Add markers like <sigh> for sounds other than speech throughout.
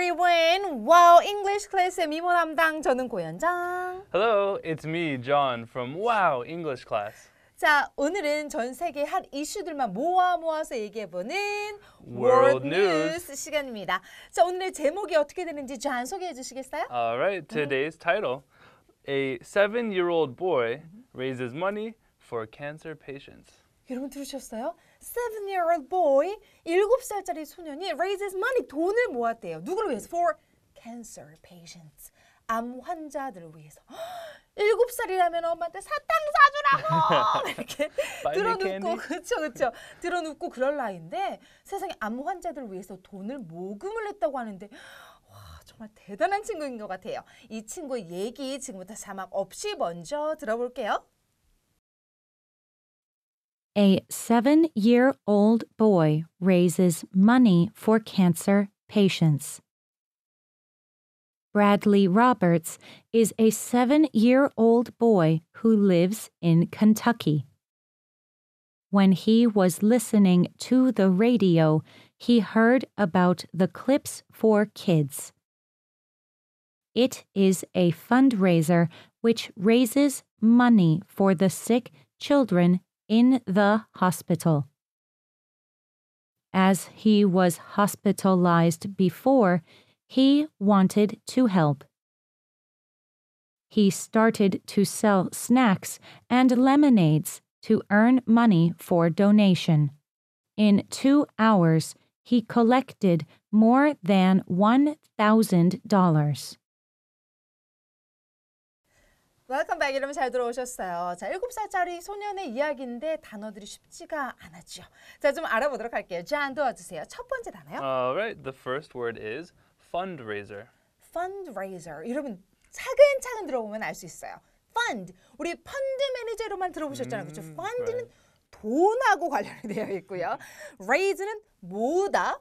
everyone. Wow, English class의 미모 담당 저는 고현정. Hello, it's me, John from Wow English Class. 자, 오늘은 전 세계 핫 이슈들만 모아 모아서 얘기해보는 World, World News. News 시간입니다. 자, 오늘의 제목이 어떻게 되는지 잘 소개해 주시겠어요? Alright, today's title. A seven-year-old boy raises money for cancer patients. 여러분 들으셨어요? seven-year-old boy, 7살짜리 소년이 raises money, 돈을 모았대요. 누구를 위해서? For cancer patients. 암 환자들을 위해서. 7살이라면 <gasps> 엄마한테 사탕 사주라고! <laughs> 이렇게 들어눕고, 그쵸, 그쵸. 들어눕고 그럴 나이인데 세상에 암 환자들을 위해서 돈을 모금을 했다고 하는데 와, 정말 대단한 친구인 것 같아요. 이 친구의 얘기 지금부터 자막 없이 먼저 들어볼게요. A seven year old boy raises money for cancer patients. Bradley Roberts is a seven year old boy who lives in Kentucky. When he was listening to the radio, he heard about the Clips for Kids. It is a fundraiser which raises money for the sick children in the hospital. As he was hospitalized before, he wanted to help. He started to sell snacks and lemonades to earn money for donation. In two hours, he collected more than $1,000. 웰컴 백 이름 잘 들어오셨어요. 자, 7살짜리 소년의 이야기인데 단어들이 쉽지가 않았죠. 자, 좀 알아보도록 할게요. 잔 도와주세요. 첫 번째 단어요. Alright, the first word is fundraiser. fundraiser. 여러분 차근차근 들어보면 알 수 있어요. fund. 우리 펀드 매니저로만 들어보셨잖아요. 그쵸 음, fund는 right. 돈하고 관련이 되어 있고요. raise는 모으다.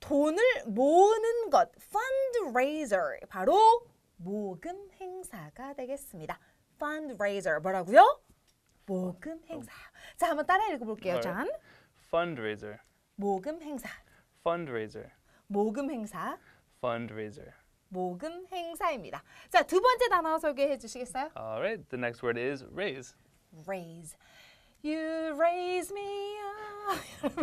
돈을 모으는 것. fundraiser. 바로 모금 행사가 되겠습니다. fundraiser 뭐라고요? 모금 행사. 자, 한번 따라 읽어 볼게요, 잔. fundraiser. 모금 행사. fundraiser. 모금 행사. fundraiser. 모금 행사입니다. 자, 두 번째 단어 소개해 주시겠어요? All right. The next word is raise. raise. You raise me up. <laughs>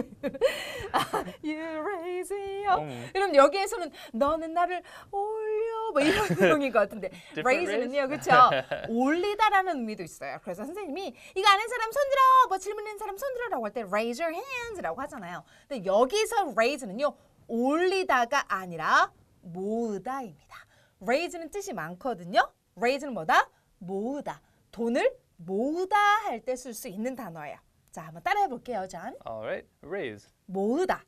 아, you raise me up. 그럼 여기에서는 너는 나를 올려 뭐 이런 <laughs> 내용인 것 같은데 raise는요, 그렇죠? <laughs> 올리다라는 의미도 있어요. 그래서 선생님이 이거 아는 사람 손들어, 뭐 질문 있는 사람 손들어라고 할 때 raise your hands라고 하잖아요. 근데 여기서 raise는요, 올리다가 아니라 모으다입니다. raise는 뜻이 많거든요. raise는 뭐다? 모으다. 돈을 모으다 할 때 쓸 수 있는 단어예요. 자, 한번 따라해 볼게요, 잔. Alright, raise. 모으다.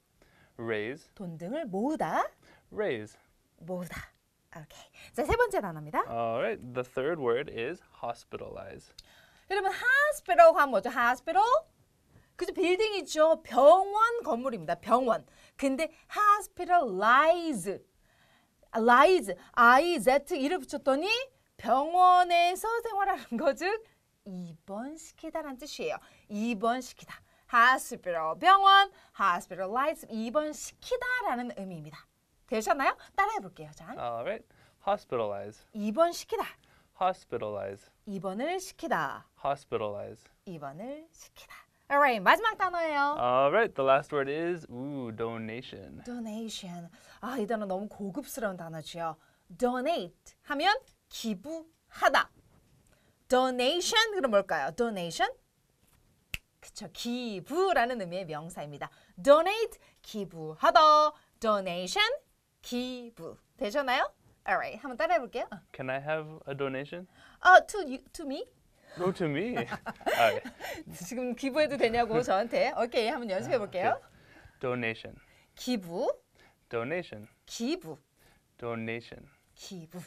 Raise. 돈 등을 모으다. Raise. 모으다. 오케이. 자, 세 번째 단어입니다. Alright, the third word is hospitalize. 여러분, hospital 하 뭐죠? hospital? 그죠? 빌딩이죠. 병원 건물입니다. 병원. 근데 hospitalize. lies, i, z 이를 붙였더니 병원에서 생활하는 거즉 입원시키다란 뜻이에요. 입원시키다. hospital 병원, hospitalize 입원시키다라는 의미입니다. 되셨나요? 따라해 볼게요, 장. Alright. hospitalize. 입원시키다. hospitalize. 입원을 시키다. hospitalize. 입원을 시키다. Alright, 마지막 단어예요. Alright, the last word is ooh, donation. Donation. 아, 이 단어 너무 고급스러운 단어지요. Donate 하면 기부하다. donation 그럼 뭘까요? donation 그쵸 기부라는 의미의 명사입니다. donate 기부하다 donation 기부 되셨나요? Alright 한번 따라해 볼게요. Can I have a donation? Uh, to you, to me? No to me. right. 지금 기부해도 되냐고 저한테. 오케이 한번 연습해 볼게요. Okay. Donation. 기부. Donation. 기부. Donation. 기부.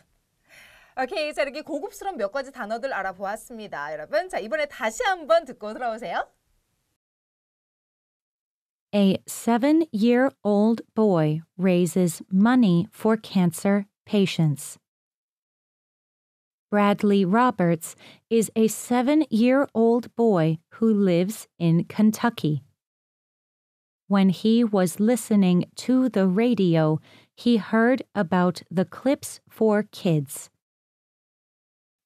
오케이, 자 이렇게 고급스러운 몇 가지 단어들 알아보았습니다. 여러분, 자 이번에 다시 한번 듣고 들어오세요. A seven-year-old boy raises money for cancer patients. Bradley Roberts is a seven year old boy who lives in Kentucky. When he was listening to the radio, he heard about the clips for kids.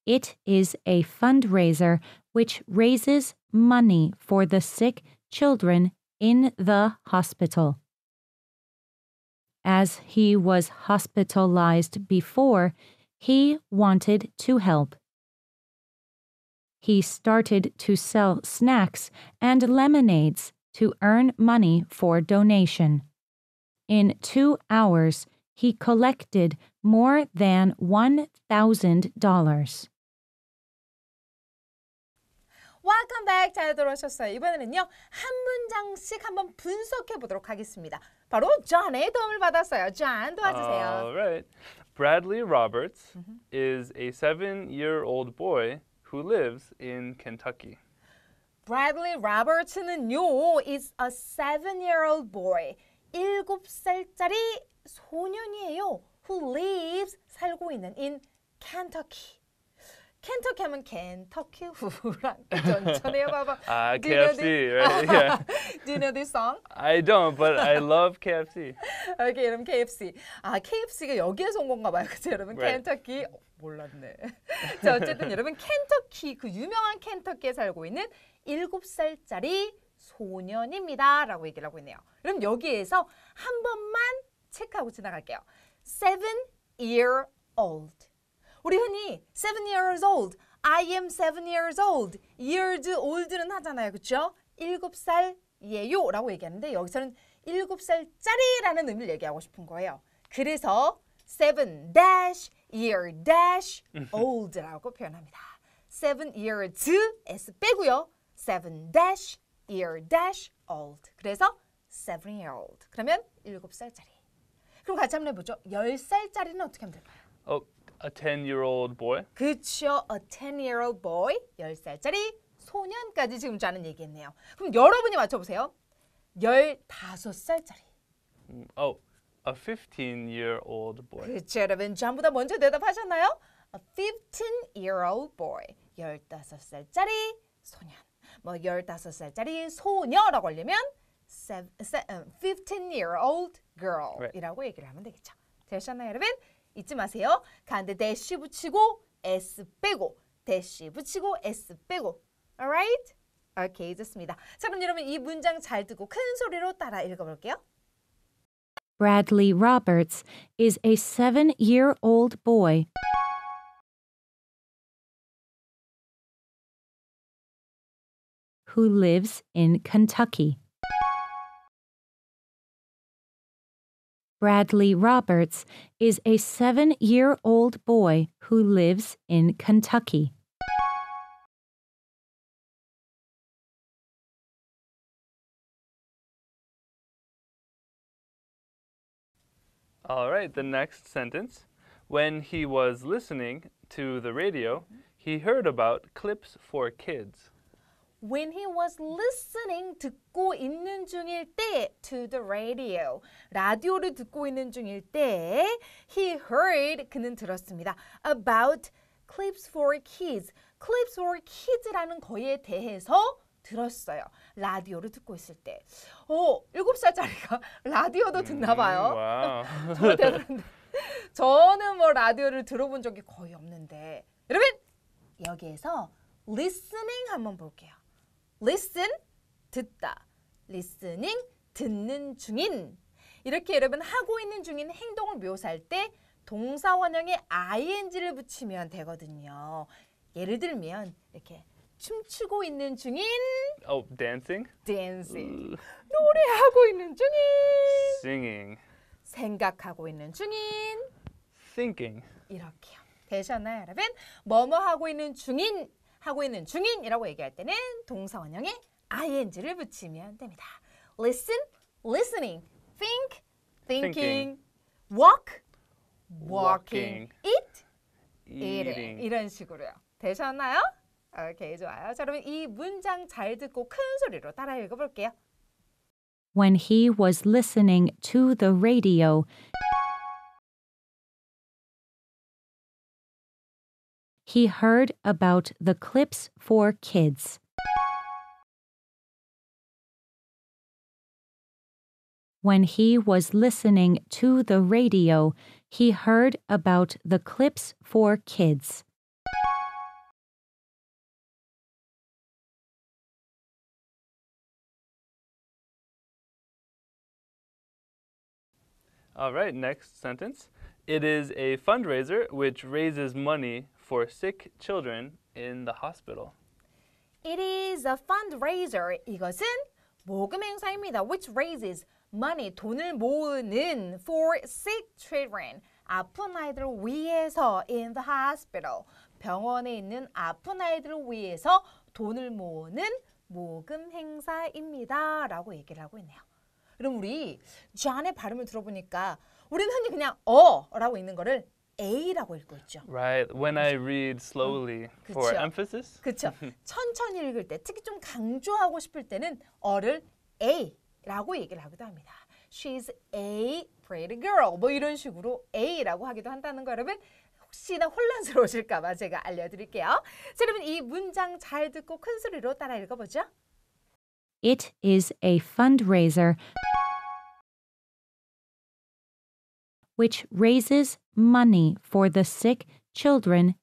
It is a fundraiser which raises money for the sick children in the hospital. As he was hospitalized before, he wanted to help. He started to sell snacks and lemonades to earn money for donation. In two hours, he collected more than $1,000. Welcome back. 잘 들어오셨어요. 이번에는요. 한 문장씩 한번 분석해 보도록 하겠습니다. 바로 존의 도움을 받았어요. 존 도와주세요. All right. Bradley Roberts is a s y e a r o l d boy who lives in Kentucky. Bradley Roberts는요. is a s y e a r o l d boy. 일 살짜리 소년이에요. who lives 살고 있는 in Kentucky. 켄터키 하면 켄터키 후랑 전천해 봐봐. 아, KFC, you know right? <laughs> Yeah. do you know this song? I don't, but I love KFC. o k 여러분 KFC. 아, KFC가 여기에서 온 건가 봐요. 그죠 여러분? Right. 어, 몰랐네. 자, 어쨌든 여러분 켄터키, 그 유명한 켄터키에 살고 있는 7살짜리 소년입니다. 라고 얘기를 하고 있네요. 그럼 여기에서 한 번만 체크하고 지나갈게요. seven year old. 우리 흔히 seven years old, I am seven years old, years old는 하잖아요. 그렇죠? 일곱 살이에요 라고 얘기하는데 여기서는 일곱 살짜리라는 의미를 얘기하고 싶은 거예요. 그래서 seven dash year dash old라고 표현합니다. seven years s 빼고요. seven dash year dash old. 그래서 seven year old. 그러면 일곱 살짜리. 그럼 같이 한번 해보죠. 열살짜리는 어떻게 하면 될까요? 어. a 10-year-old boy. 그쵸, a 10-year-old boy, 10살짜리 소년까지 지금 자는 얘기했네요. 그럼 여러분이 맞춰보세요. 15살짜리. 음, oh, a 15-year-old boy. 그쵸, 여러분 전부 다 먼저 대답하셨나요? A 15-year-old boy, 15살짜리 소년. 뭐 15살짜리 소녀라고 하려면 15-year-old um, girl이라고 얘기를 하면 되겠죠. 되셨나요, 여러분? 잊지 마세요. 가는데 대시 붙이고 S 빼고 대시 붙이고 S 빼고 alright? 오케이 좋습니다. 자 그럼 여러분 이 문장 잘 듣고 큰 소리로 따라 읽어볼게요. Bradley Roberts is a seven-year-old boy. who lives in Kentucky. Bradley Roberts, is a seven year old boy who lives in Kentucky. All right, the next sentence. When he was listening to the radio, he heard about clips for kids. when he was listening 듣고 있는 중일 때 to the radio 라디오를 듣고 있는 중일 때 he heard 그는 들었습니다 about clips for kids clips for kids라는 거에 대해서 들었어요. 라디오를 듣고 있을 때. 오, 어, 7살짜리가 <laughs> 라디오도 듣나 음, 봐요. <laughs> 정말 대단한데. 저는 뭐 라디오를 들어본 적이 거의 없는데. 여러분, 여기에서 listening 한번 볼게요. listen 듣다. listening 듣는 중인. 이렇게 여러분 하고 있는 중인 행동을 묘사할 때 동사원형에 ing를 붙이면 되거든요. 예를 들면 이렇게 춤추고 있는 중인 oh dancing dancing 노래하고 있는 중인 singing 생각하고 있는 중인 thinking 이렇게 되셨나요, 여러분? 뭐뭐 하고 있는 중인 하고 있는 중인이라고 얘기할 때는 동사 원형에 ing를 붙이면 됩니다. listen, listening, think, thinking, walk, walking, eat, eating 이런 식으로요. 되셨나요? 오케이, 좋아요. 자, 그러면 이 문장 잘 듣고 큰 소리로 따라 읽어볼게요. When he was listening to the radio, he heard about the clips for kids. When he was listening to the radio, he heard about the clips for kids. All right, next sentence. It is a fundraiser which raises money for sick children in the hospital. It is a fundraiser. 이것은 모금 행사입니다. Which raises money, 돈을 모으는 for sick children, 아픈 아이들 위해서 in the hospital, 병원에 있는 아픈 아이들 위해서 돈을 모으는 모금 행사입니다. 라고 얘기를 하고 있네요. 그럼 우리 쥐의 발음을 들어보니까 우리는 흔히 그냥 어라고 있는 거를 A라고 읽고 있죠. Right. When I 그렇죠. read slowly 그 for emphasis. 그렇죠. <laughs> 천천히 읽을 때 특히 좀 강조하고 싶을 때는 어를 A라고 얘기를 하기도 합니다. She's a pretty girl. 뭐 이런 식으로 A라고 하기도 한다는 거 여러분 혹시나 혼란스러우실까 봐 제가 알려드릴게요. 자, 여러분 이 문장 잘 듣고 큰 소리로 따라 읽어보죠. It is a fundraiser. which raises money for the sick children.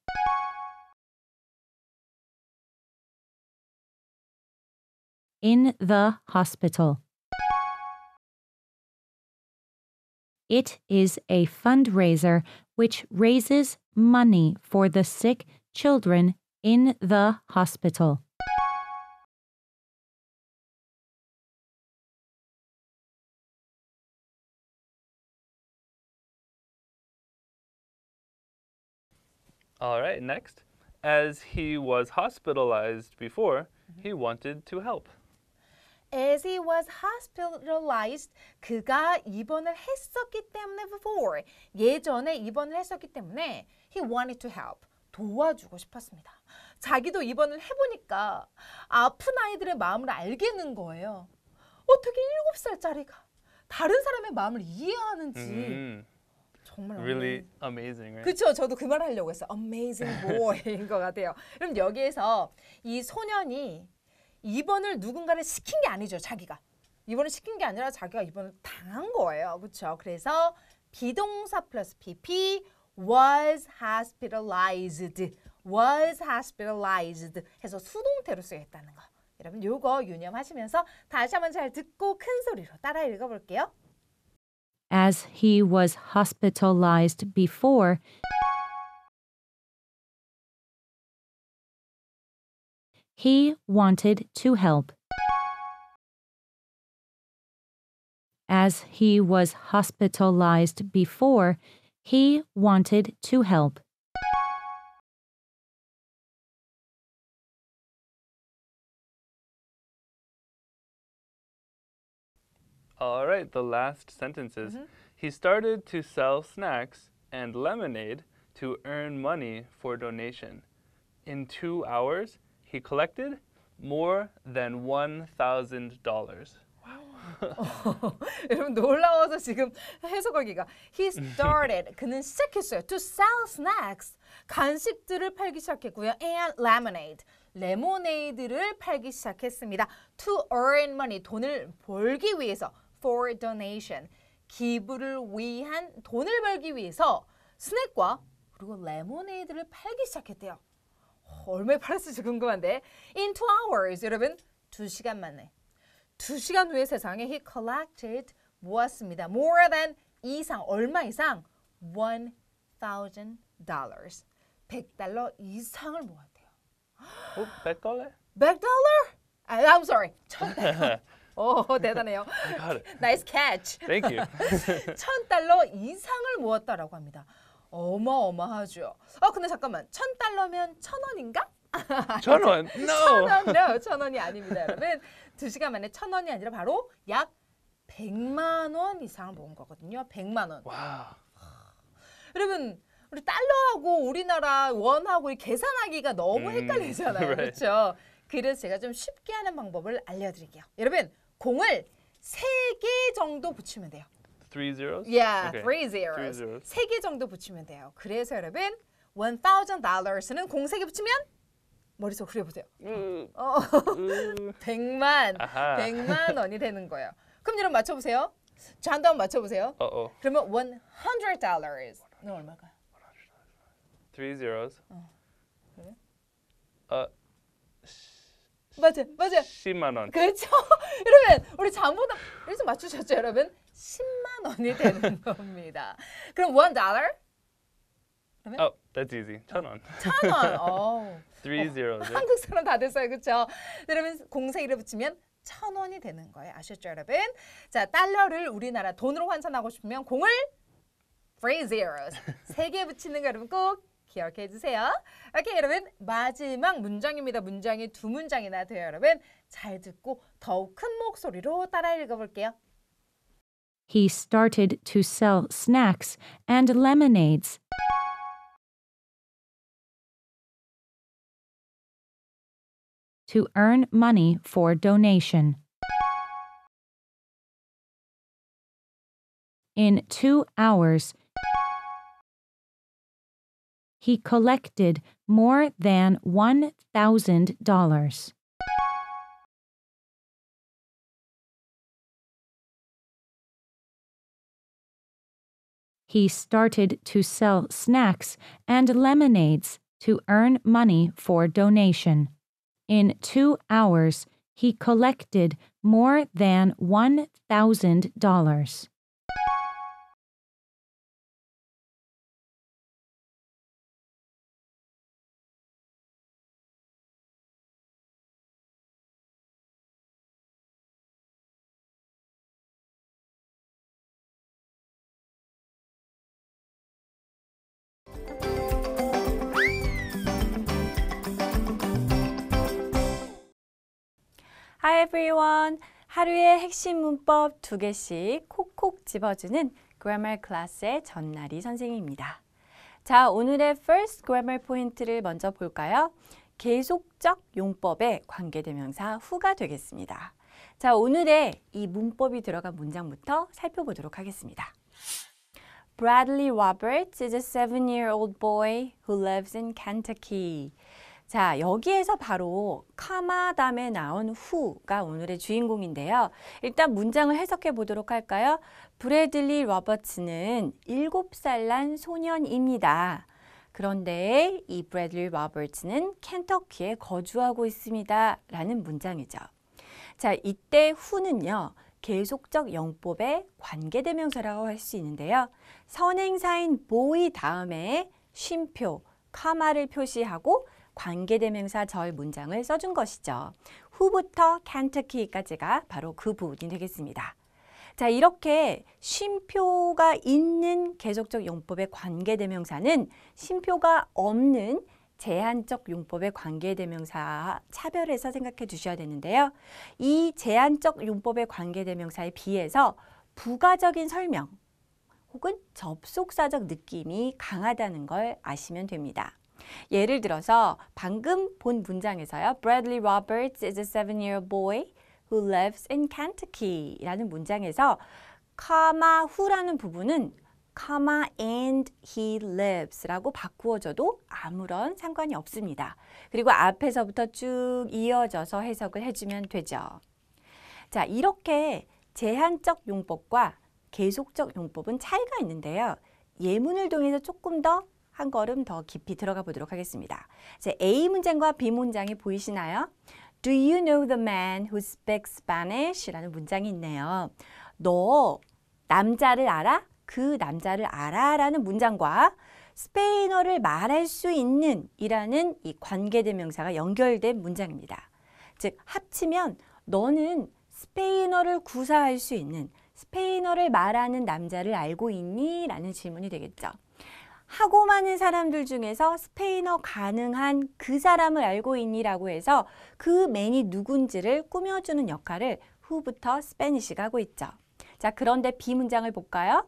In the hospital. It is a fundraiser which raises money for the sick children in the hospital. All right, next. As he was hospitalized before, he wanted to help. As he was hospitalized, 그가 입원을 했었기 때문에 before, 예전에 입원을 했었기 때문에 he wanted to help, 도와주고 싶었습니다. 자기도 입원을 해보니까 아픈 아이들의 마음을 알겠는 거예요. 어떻게 7살짜리가 다른 사람의 마음을 이해하는지 음. 정말 really amazing, right? 그쵸 저도 그말 하려고 했어요. Amazing boy인 것 같아요. 그럼 여기에서 이 소년이 입원을 누군가를 시킨 게 아니죠, 자기가. 입원을 시킨 게 아니라 자기가 입원을 당한 거예요. 그렇죠? 그래서 비동사 플러스 PP was hospitalized. was hospitalized 해서 수동태로 쓰여있다는 거. 여러분 요거 유념하시면서 다시 한번 잘 듣고 큰 소리로 따라 읽어볼게요. as he was hospitalized before. He wanted to help. As he was hospitalized before, he wanted to help. All right, the last sentences. Mm -hmm. He started to sell snacks and lemonade to earn money for donation. In two hours, he collected more than $1,000. dollars <laughs> 놀라워서 지금 해석하기가 he started <laughs> 그는 시작했어요 to sell snacks 간식들을 팔기 시작했고요 and lemonade 레모네이드를 팔기 시작했습니다 to earn money 돈을 벌기 위해서 for donation. 기부를 위한 돈을 벌기 위해서 스낵과 그리고 레모네이드를 팔기 시작했대요. 얼마에 팔았을지 궁금한데 in two hours 여러분 두 시간 만에 두 시간 후에 세상에 he collected 모았습니다. more than 이상 얼마 이상 one t 100달러 이상을 모았대요. 100달러? 어, 100달러? 아, I'm sorry. 1000달러. <laughs> 오, 대단해요. 나이스 <laughs> 캐치. Thank you. <laughs> 천 달러 이상을 모았다라고 합니다. 어마어마하죠. 아, 근데 잠깐만. 천 달러면 천 원인가? <laughs> 천 원? No. 천 원, no. 천 원이 아닙니다, 여러분. 두 시간 만에 천 원이 아니라 바로 약 100만 원 이상을 모은 거거든요. 100만 원. 와. 여러분, 우리 달러하고 우리나라 원하고 계산하기가 너무 음, 헷갈리잖아요. 그렇죠? 그래서 제가 좀 쉽게 하는 방법을 알려드릴게요. 여러분, 공을 세 개 정도 붙이면 돼요. Three zeros? Yeah, okay. three zeros. 세 개 정도 붙이면 돼요. 그래서 여러분, one thousand dollars는 공 세 개 붙이면 머릿속 그려보세요. 음. 어. 음. <laughs> 백만, 백만 원이 되는 거예요. 그럼 여러분 맞춰보세요. 저한테 한번 맞춰보세요. 어, 어. 그러면 one hundred dollars. 는 얼마가? Three zeros. 어. 그래? 어. 맞아, 맞아. 10만 원. 그렇죠. <laughs> 여러분, 우리 잠보다 일좀 맞추셨죠, 여러분? 10만 원이 되는 <laughs> 겁니다. 그럼 one 그러면? Oh, that's easy. 천 원. 천 원. <laughs> 어. t h r 한국 사람 다 됐어요, 그렇죠? 여러분 공세 이를 붙이면 천 원이 되는 거예요. 아셨죠, 여러분? 자, 달러를 우리나라 돈으로 환산하고 싶으면 공을 t zeros 세개 붙이는 거 여러분 꼭 기억해 주세요. 오케이 여러분 마지막 문장입니다. 문장이 두 문장이나 돼요 여러분. 잘 듣고 더욱 큰 목소리로 따라 읽어볼게요. He started to sell snacks and lemonades. to earn money for donation. In two hours, he collected more than $1,000. He started to sell snacks and lemonades to earn money for donation. In two hours, he collected more than $1,000. Hi everyone. 하루의 핵심 문법 두 개씩 콕콕 집어주는 Grammar 클래스의 전나리 선생입니다. 자, 오늘의 First Grammar 포인트를 먼저 볼까요? 계속적 용법의 관계대명사 후가 되겠습니다. 자, 오늘의 이 문법이 들어간 문장부터 살펴보도록 하겠습니다. Bradley Roberts is a seven-year-old boy who lives in Kentucky. 자, 여기에서 바로 카마담에 나온 후가 오늘의 주인공인데요. 일단 문장을 해석해 보도록 할까요? 브래들리 로버츠는 7살 난 소년입니다. 그런데 이 브래들리 로버츠는 켄터키에 거주하고 있습니다. 라는 문장이죠. 자, 이때 후는요. 계속적 영법의 관계대명사라고 할 수 있는데요. 선행사인 보이 다음에 쉼표, 카마를 표시하고 관계대명사 절 문장을 써준 것이죠. 후부터 캔터키까지가 바로 그 부분이 되겠습니다. 자 이렇게 쉼표가 있는 계속적 용법의 관계대명사는 쉼표가 없는 제한적 용법의 관계대명사 차별해서 생각해 주셔야 되는데요. 이 제한적 용법의 관계대명사에 비해서 부가적인 설명 혹은 접속사적 느낌이 강하다는 걸 아시면 됩니다. 예를 들어서 방금 본 문장에서요. Bradley Roberts is a seven-year boy who lives in Kentucky 라는 문장에서 comma who라는 부분은 comma and he lives 라고 바꾸어져도 아무런 상관이 없습니다. 그리고 앞에서부터 쭉 이어져서 해석을 해주면 되죠. 자, 이렇게 제한적 용법과 계속적 용법은 차이가 있는데요. 예문을 통해서 조금 더한 걸음 더 깊이 들어가 보도록 하겠습니다. 제 A 문장과 B 문장이 보이시나요? Do you know the man who speaks Spanish? 라는 문장이 있네요. 너 남자를 알아? 그 남자를 알아? 라는 문장과 스페인어를 말할 수 있는 이라는 이 관계대명사가 연결된 문장입니다. 즉 합치면 너는 스페인어를 구사할 수 있는 스페인어를 말하는 남자를 알고 있니? 라는 질문이 되겠죠. 하고 많은 사람들 중에서 스페인어 가능한 그 사람을 알고 있니라고 해서 그 맨이 누군지를 꾸며주는 역할을 후부터 스페니쉬가 하고 있죠. 자, 그런데 B 문장을 볼까요?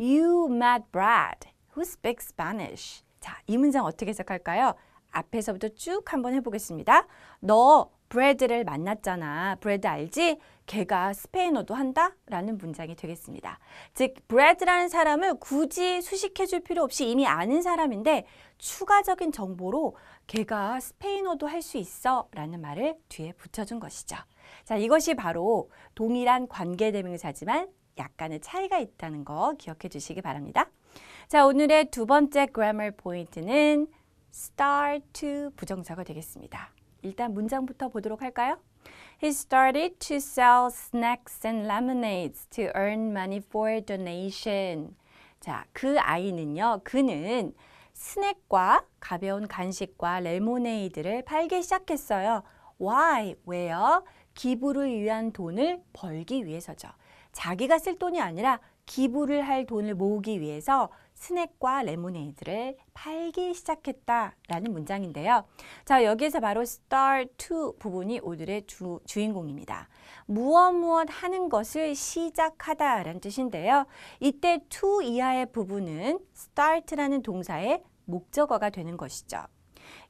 You met Brad who speaks Spanish. 자, 이 문장 어떻게 해석할까요? 앞에서부터 쭉 한번 해보겠습니다. 너 브래드를 만났잖아. 브래드 알지? 걔가 스페인어도 한다? 라는 문장이 되겠습니다. 즉, 브래드라는 사람을 굳이 수식해줄 필요 없이 이미 아는 사람인데 추가적인 정보로 걔가 스페인어도 할 수 있어 라는 말을 뒤에 붙여준 것이죠. 자, 이것이 바로 동일한 관계대명사지만 약간의 차이가 있다는 거 기억해 주시기 바랍니다. 자, 오늘의 두 번째 grammar 포인트는 start to 부정사가 되겠습니다. 일단 문장부터 보도록 할까요? He started to sell snacks and lemonades to earn money for donation. 자, 그 아이는요. 그는 스낵과 가벼운 간식과 레모네이드를 팔기 시작했어요. Why? 왜요? 기부를 위한 돈을 벌기 위해서죠. 자기가 쓸 돈이 아니라 기부를 할 돈을 모으기 위해서 스낵과 레모네이드를 팔기 시작했다라는 문장인데요. 자, 여기에서 바로 start to 부분이 오늘의 주, 주인공입니다. 무엇 무엇 하는 것을 시작하다라는 뜻인데요. 이때 to 이하의 부분은 start라는 동사의 목적어가 되는 것이죠.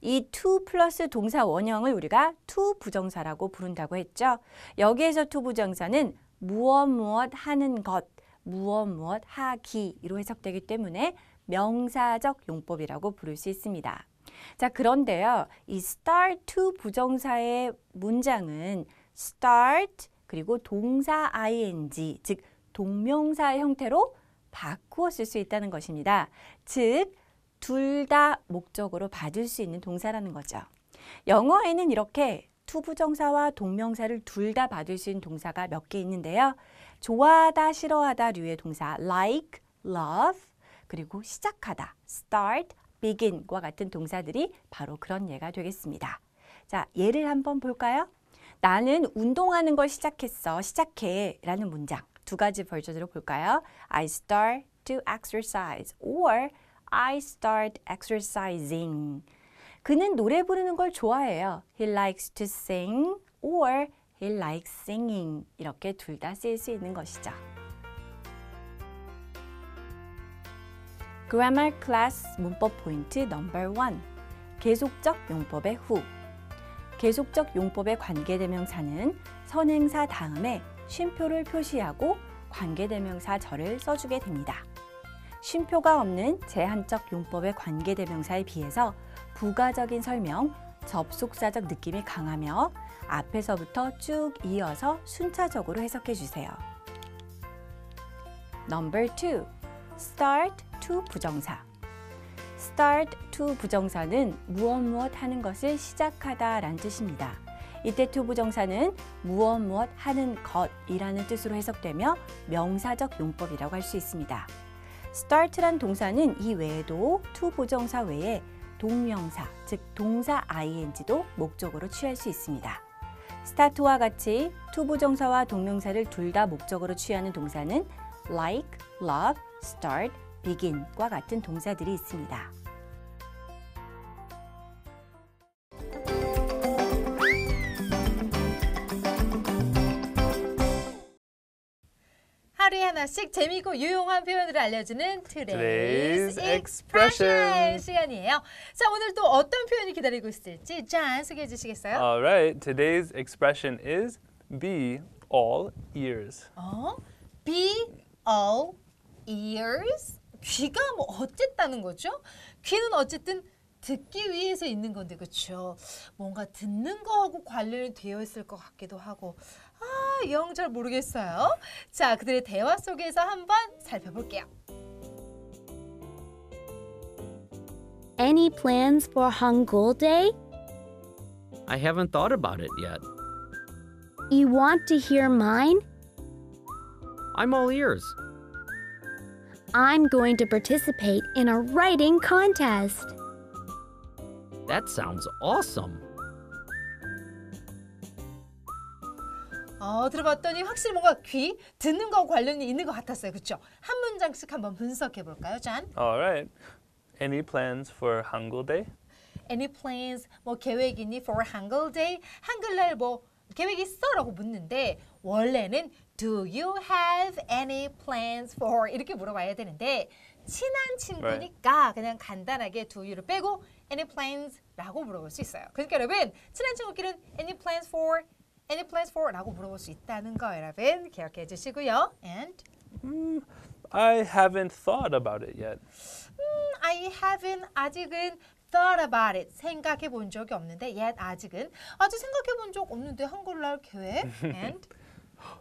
이 to 플러스 동사 원형을 우리가 to 부정사라고 부른다고 했죠. 여기에서 to 부정사는 무엇 무엇 하는 것 무엇 무엇 하기로 해석되기 때문에 명사적 용법이라고 부를 수 있습니다. 자, 그런데요. 이 start to 부정사의 문장은 start 그리고 동사 ing 즉동명사 형태로 바꾸어 쓸수 있다는 것입니다. 즉, 둘 다 목적으로 받을 수 있는 동사라는 거죠. 영어에는 이렇게 투부정사와 동명사를 둘 다 받을 수 있는 동사가 몇 개 있는데요. 좋아하다, 싫어하다 류의 동사 like, love, 그리고 시작하다, start, begin과 같은 동사들이 바로 그런 예가 되겠습니다. 자, 예를 한번 볼까요? 나는 운동하는 걸 시작했어. 시작해. 라는 문장. 두 가지 버전으로 볼까요? I start to exercise or I start exercising. 그는 노래 부르는 걸 좋아해요. He likes to sing or h likes i n g i n g 이렇게 둘다 쓰일 수 있는 것이죠. Grammar Class 문법 포인트 number one 계속적 용법의 후 계속적 용법의 관계대명사는 선행사 다음에 쉼표를 표시하고 관계대명사 절을 써주게 됩니다. 쉼표가 없는 제한적 용법의 관계대명사에 비해서 부가적인 설명, 접속사적 느낌이 강하며 앞에서부터 쭉 이어서 순차적으로 해석해 주세요. Number t start to 부정사. start to 부정사는 무엇 무엇 하는 것을 시작하다 란 뜻입니다. 이때 to 부정사는 무엇 무엇 하는 것이라는 뜻으로 해석되며 명사적 용법이라고 할 수 있습니다. start란 동사는 이 외에도 to 부정사 외에 동명사, 즉 동사 ing도 목적으로 취할 수 있습니다. 스타트와 같이 투부 정사와 동명사를 둘 다 목적으로 취하는 동사는 like, love, start, begin과 같은 동사들이 있습니다. 하루에 하나씩 재미있고 유용한 표현을 알려주는 트레 d a 익스 e x p 시간이에요. 자, 오늘 또 어떤 표현이 기다리고 있을지 짠 소개해 주시겠어요? Alright, today's expression is be all ears. 어? Be all ears? 귀가 뭐 어쨌다는 거죠? 귀는 어쨌든 듣기 위해서 있는 건데 그렇죠? 뭔가 듣는 거하고 관련이 되어 있을 것 같기도 하고 아 모르겠어요. 자, 그들의 대화 속에서 한번 살펴볼게요. Any plans for Hangul Day? I haven't thought about it yet. You want to hear mine? I'm all ears. I'm going to participate in a writing contest. That sounds awesome. 어, 들어봤더니 확실히 뭔가 귀 듣는 거 관련이 있는 것 같았어요. 그렇죠? 한 문장씩 한번 분석해 볼까요, 잔? Alright. Any plans for Hangul Day? Any plans? 뭐 계획이니 for Hangul Day? 한글날 뭐 계획 있어라고 묻는데 원래는 Do you have any plans for 이렇게 물어봐야 되는데 친한 친구니까 right. 그냥 간단하게 do you를 빼고 any plans라고 물어볼 수 있어요. 그러니까 여러분 친한 친구끼리는 any plans for Any plans for? 라고 물어볼 수 있다는 거 여러분 기억해 주시고요. And 음, I haven't thought about it yet. 음, I haven't 아직은 thought about it. 생각해 본 적이 없는데 yet 아직은 아직 생각해 본 적 없는데 한글날 계획. And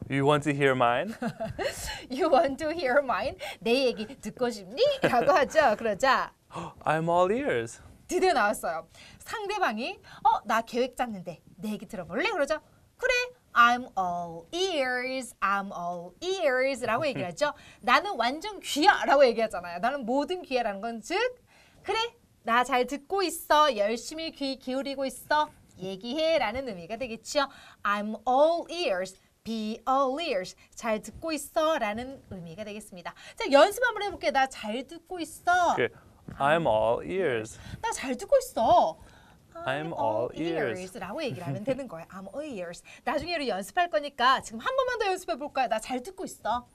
You want to hear mine? you want to hear mine? 내 얘기 듣고 싶니? 라고 하죠. 그러자 I'm all ears. 드디어 나왔어요. 상대방이 어, 나 계획 짰는데 내 얘기 들어볼래? 그러죠. 커플 I'm all ears, I'm all ears 라고 얘기를 했죠. 나는 완전 귀야 라고 얘기하잖아요. 나는 모든 귀야라는 건 즉, 그래, 나 잘 듣고 있어. 열심히 귀 기울이고 있어. 얘기해 라는 의미가 되겠지 I'm all ears. Be all ears. 잘 듣고 있어 라는 의미가 되겠습니다. 자, 연습 한번 해볼게. 나 잘 듣고 있어. Okay. I'm all ears. 나 잘 듣고 있어. I'm, all ears. 라고 얘기를 되는 되는 거예요. I'm all ears. 나중에로 연습할 거니까 지금 한 번만 더 연습해 볼까요? 나잘 듣고 있어.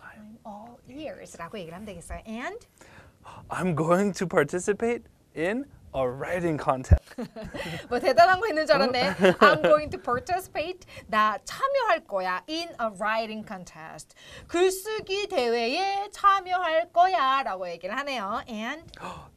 I'm all ears라고 얘기를 하면 되겠어요. And I'm going to participate in are writing content. 뭐 대단한 거 있는 줄 알았네. I'm going to participate. 나 참여할 거야. In a writing contest. 글쓰기 대회에 참여할 거야라고 얘기를 하네요. And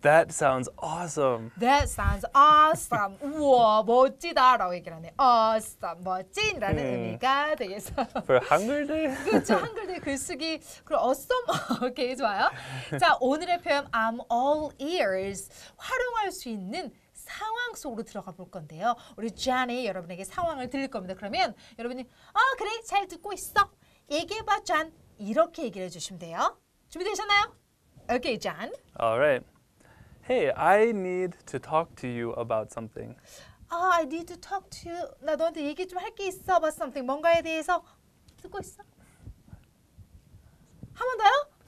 that sounds awesome. That sounds awesome. 우와 멋지다라고 얘기를 하네. Awesome 멋진이라는 음. 의미가 되겠어. For 한글대. 그렇죠 한글대 글쓰기 그럼 awesome 오케이 좋아요. 자 오늘의 표현 I'm all ears 활용할 수수 있는 상황 속으로 들어가 볼 건데요. 우리 쟈이 여러분에게 상황을 들릴 겁니다. 그러면 여러분이 어 그래 잘 듣고 있어. 얘기해봐 쟈. 이렇게 얘기를 해주시면 돼요. 준비되셨나요? Okay, a l right. Hey, I need to talk to you about something. 아, I need to talk to you. 나 너한테 얘기 좀 할 게 있어. About something. 뭔가에 대해서 듣고 있어. 한 번 더요?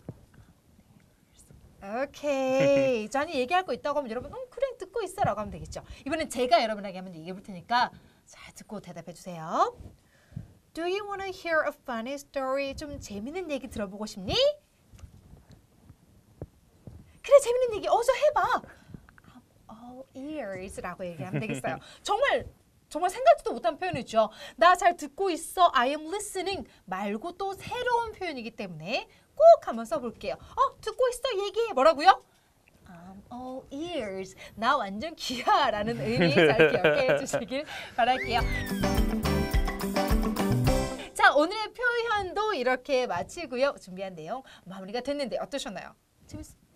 오케이. <laughs> 저는 얘기할 거 있다고 하면 여러분, 음, 그래, 듣고 있어. 라고 하면 되겠죠. 이번엔 제가 여러분에게 한번 얘기해 볼 테니까 잘 듣고 대답해 주세요. Do you want to hear a funny story? 좀 재밌는 얘기 들어보고 싶니? 그래, 재밌는 얘기 어서 해봐. I'm all ears 라고 얘기하면 되겠어요. <laughs> 정말 정말 생각지도 못한 표현이죠. 나 잘 듣고 있어. I am listening 말고 또 새로운 표현이기 때문에 꼭 한번 써볼게요. 어, 듣고 있어. 얘기해. 뭐라고요? I'm all ears. 나 완전 귀야. 라는 <laughs> 의미 잘 기억해 주시길 바랄게요. 자, 오늘의 표현도 이렇게 마치고요. 준비한 내용 마무리가 됐는데 어떠셨나요? 재밌 어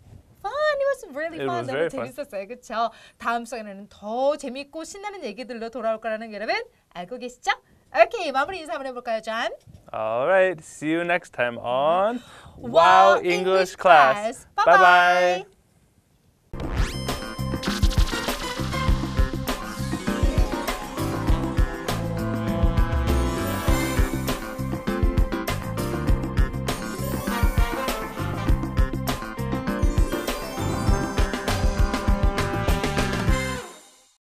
fun. It was really It fun. was 너무 very fun. 재밌었어요. 그렇죠? 다음 시간에는 더 재밌고 신나는 얘기들로 돌아올 거라는 게 여러분 알고 계시죠? 오케이, 마무리 인사 한번 해볼까요, 존? All right. See you next time on Wow English Class. Bye bye.